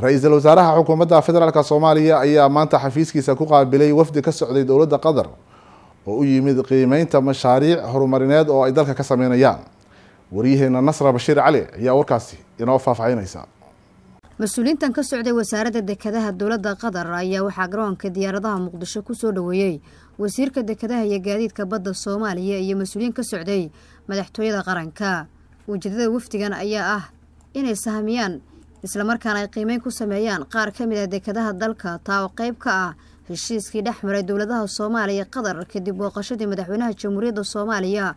ra-iisul wasaaraha xukuumadda federaalk soomaaliya ayaa maanta xafiiskiisa ku qaabilay wafdi ka socday dowladda qatar oo u yimid qiimeynta mashaariic horumarineed oo ay dalka ka sameynayaan waryaheena nasra bashiir cali ayaa warkaasi inoo faahfaahinaysa mas-uuliyiintan ka socday wasaaradda dekedaha dowladda qatar ayaa waxaa garoonka diyaaradaha muqdisho kusoo dhoweeyey wasiirka dekedaha iyo gaadiidka badda soomaaliya iyo mas-uuliyiin ka socday madaxtooyada qaranka ujeedada wafdigan ayaa ah inay sahmiyaan islamarkaana ay qiimeyn ku sameeyaan qaar ka mid ah dekadaha dalka taa oo qayb ka ah heshiiskii dhex maray dowladaha soomaaliya qadar kadib booqashadii madaxweynaha jamhuuriyadda soomaaliya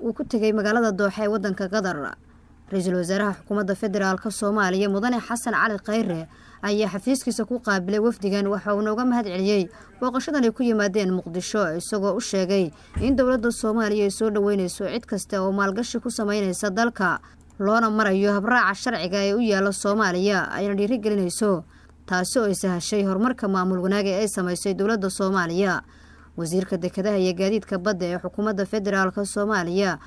uu ku tegey magaalada dooxe ee waddanka qatar ra-iisul wasaaraha xukuumadda federaalka soomaaliya mudane xasan cali khayre ayaa xafiiskiisa ku qaabilay wafdigan waxa uu nooga mahad celiyey booqashadan ay ku yimaadeen muqdisho isagoo u sheegay in dowladda soomaaliya ay soo dhoweynayso cid kasta oo maalgashi ku samaynaysa dalka loona marayo habraaca sharciga ee u yaalla soomaaliya ayna dhiirigelinayso taasi oo ay sahashay horumarka maamul wanaag ee ay samaysay dowladda soomaaliya wasiirka dekedaha iyo gaadiidka badda ee xukuumadda federaalka soomaaliya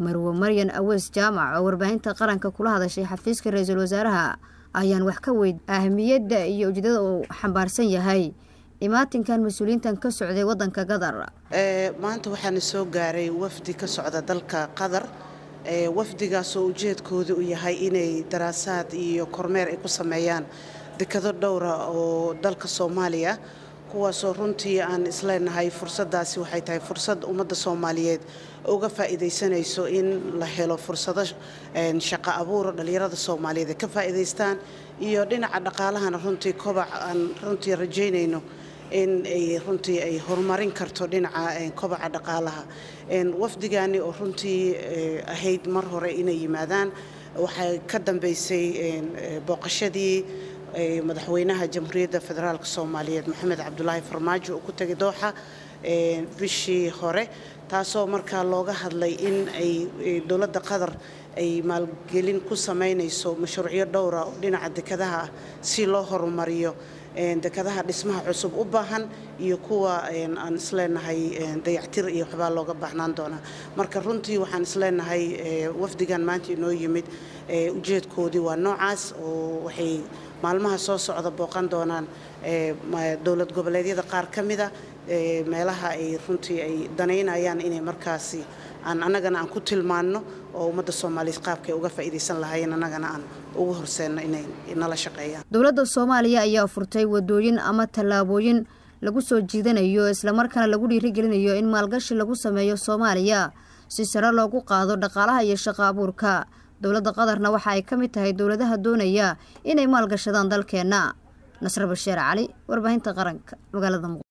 marwe maryan awes jaamac oo warbaahinta qaranka kula hadashay xafiiska ra-iisul wasaaraha ayaan wax ka weyd ahmiyadda iyo ujeedada uu xambaarsan yahay imaatinkan mas-uuliyiintan ka socday waddanka qatar maanta waxaana soo gaaray wafdi ka socda dalka qatar wafdigaasoo ujeedkooda u yahay inay daraasaad iyo kormeer ay ku sameeyaan dekado dhowra ah oo dalka soomaaliya kuwaasoo runtii aan isleenahay fursadaasi waxay tahay fursad ummadda soomaaliyeed uga faa'iidaysanayso in la helo fursado shaqo abuur dhallinyarada soomaaliyeed ay ka faa'iidaystaan iyo dhinaca dhaqaalahana runtii kobac aan runtii rajaynayno in ay runtii ay horumarin karto dhinaca eh, kobaca dhaqaalaha wafdigani oo runtii eh, ahayd mar hore inay yimaadaan waxay ka dambeysay eh, booqashadii madaxweynaha jamhuuriyadda federaalk soomaaliyeed maxamed cabdulaahi farmaajo uu ku tegay dooxa bishii hore taasoo markaa looga hadlay in ay dowladda qatar ay maalgelin ku samaynayso mashruucyo dhowra dhinaca dekadaha si loo horumariyo dekadaha dhismaha cusub u baahan iyo kuwa aan isleenahay dayactir iyo waxbaa looga baahnaan doonaa marka runtii waxaan isleenahay e, wafdigan maanta inoo yimid e, ujeedkoodii waa noocaas oo waxay maalmaha soo socda booqan doonaan e, dowlad goboleedyada qaar ka mida ah, meelaha ay runtii ay danaynayaan inay markaasi aan annagana aan ku tilmaanno oo ummadda soomaaliyeed qaabkay uga faa'iidaysan lahaayeen annagana aan ugu horseenno inay nala shaqeeyaan dowladda soomaaliya ayaa furtay wadooyin ama tallaabooyin lagu soo jiidanayo islamarkaana lagu dhiirigelinayo in maalgashi lagu sameeyo soomaaliya si sare loogu qaado dhaqaalaha iyo shaqo abuurka dowladda qatarna waxa ay ka mid tahay dowladaha doonaya inay maalgashadaan dalkeenna nasre basheer cali warbaahinta qaranka magaalada